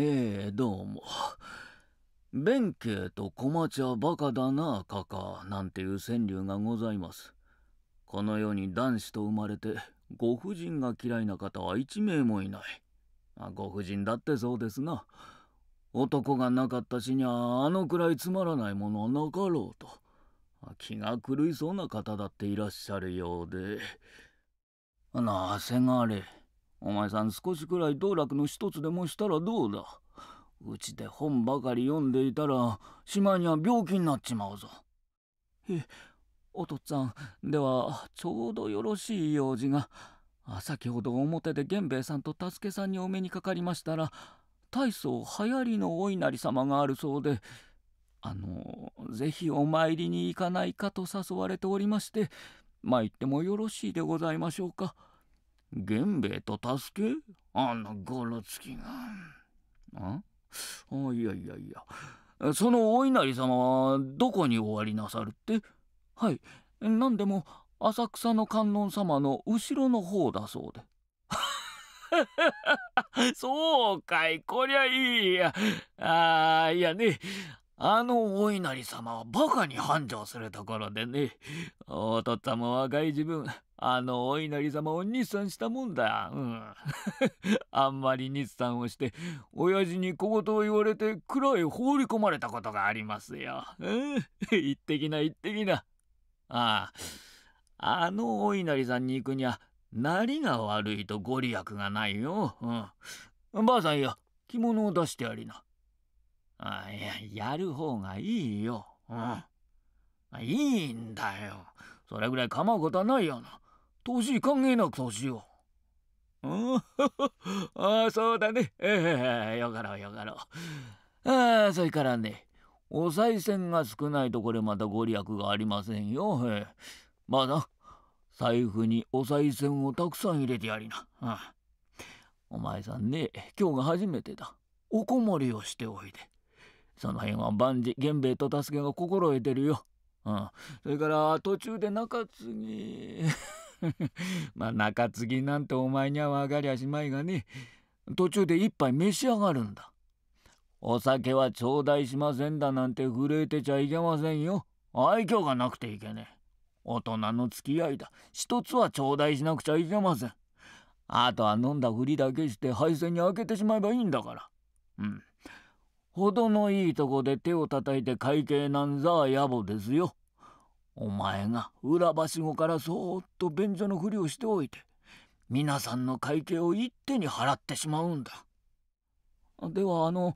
ええどうも弁慶と小町はバカだなカカなんていう川柳がございますこの世に男子と生まれてご婦人が嫌いな方は一名もいないあご婦人だってそうですな男がなかったしにゃあのくらいつまらないものはなかろうと気が狂いそうな方だっていらっしゃるようでなあせがれお前さん少しくらい道楽の一つでもしたらどうだうちで本ばかり読んでいたらしまいには病気になっちまうぞえお父っつぁんではちょうどよろしい用事が先ほど表で源兵衛さんと助けさんにお目にかかりましたら大層流行りのお稲荷様があるそうであのぜひお参りに行かないかと誘われておりまして参ってもよろしいでございましょうか。源兵衛と助けあんなゴロつきがああいやいやいやそのお稲荷様はどこにおありなさるってはいなんでも浅草の観音様の後ろの方だそうで そうかいこりゃいいやあいやねあのお稲荷様はバカに繁盛するところでねおとっつぁんも若い自分あのお稲荷様を日産したもんだ。うん。あんまり日産をして、親父に小言を言われて蔵へ放り込まれたことがありますよ。うん。一滴な一滴な。ああ。あのお稲荷さんに行くには、なりが悪いとご利益がないよ。うん。ばあさんや、着物を出してやりな。ああ、いや、やる方がいいよ。うん。いいんだよ。それぐらい構うことはないよな。年考えなくとしよう。うん、あそうだね。ええー、よかろうよかろう。ああ、それからね、お賽銭が少ないとこれまたご利益がありませんよ。えー、まだ、財布にお賽銭をたくさん入れてやりな。うんお前さんね今日が初めてだおこもりをしておいでその辺は万事源兵衛と助けが心得てるよ、うん、それから途中で中継ぎ まあ中継ぎなんてお前には分かりゃしまいがね途中で一杯召し上がるんだお酒は頂戴しませんだなんて震えてちゃいけませんよ愛嬌がなくていけねえ大人の付き合いだ一つは頂戴しなくちゃいけませんあとは飲んだふりだけして配線に開けてしまえばいいんだからうんほどのいいとこで手を叩いて会計なんざ野暮ですよお前が裏橋しごからそーっと便所のふりをしておいて皆さんの会計を一手に払ってしまうんだ。ではあの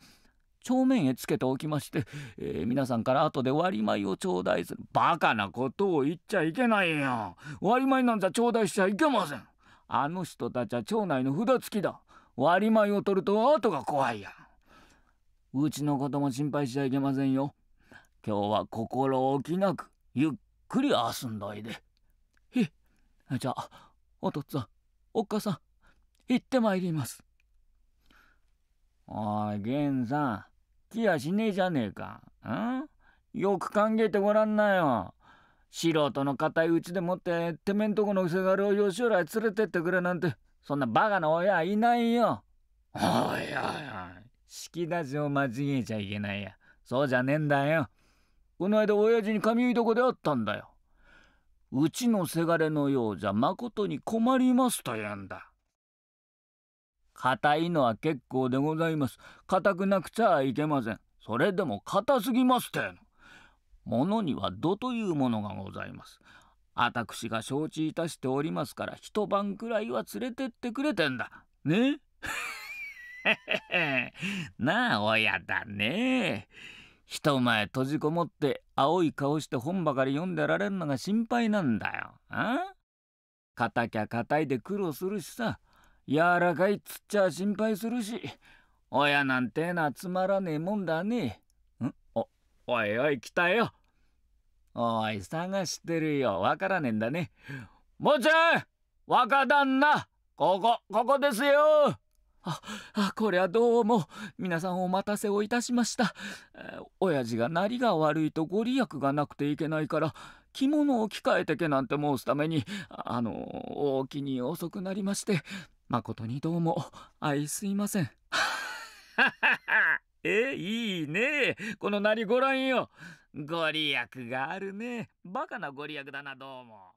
帳面へつけておきまして、えー、皆さんから後で割り米を頂戴する。バカなことを言っちゃいけないよ。割り前なんざ頂戴しちゃいけません。あの人たちは町内の札付きだ。割り前を取ると後が怖いやうちのことも心配しちゃいけませんよ。今日は心置きなく、ゆっくり遊んだいで。へじゃあお父っつぁんおっかさん行ってまいります。おい源さん来やしねえじゃねえか。んよく考えてごらんなよ。素人の固いうちでもっててめんとこのせがれを吉浦へ連れてってくれなんてそんなバカな親いないよ。おいおいおい。式だしを間違えちゃいけないや。そうじゃねえんだよ。この間親父に髪いいこで会ったんだよ。うちのせがれのようじゃまことに困りますと言うんだ。硬いのは結構でございます。硬くなくちゃいけません。それでも硬すぎますての。ものには度というものがございます。私が承知いたしておりますから一晩くらいは連れてってくれてんだ。ね なあ親だねえ。人前閉じこもって青い顔して本ばかり読んでられるのが心配なんだよ。あ硬きゃたいで苦労するしさ柔らかいっつっちゃ心配するし親なんてなつまらねえもんだね。んおおいおい来たよ。おい探してるよわからねえんだね。もちゃい若旦那ここここですよあ、あ、こりゃどうも。皆さんお待たせをいたしました。えー、親父がなりが悪いとご利益がなくていけないから、着物を着替えてけなんて申すために、あの、大きに遅くなりまして、誠にどうも、あいすいません。え、いいね。このなりご覧よ。ご利益があるね。バカなご利益だな、どうも。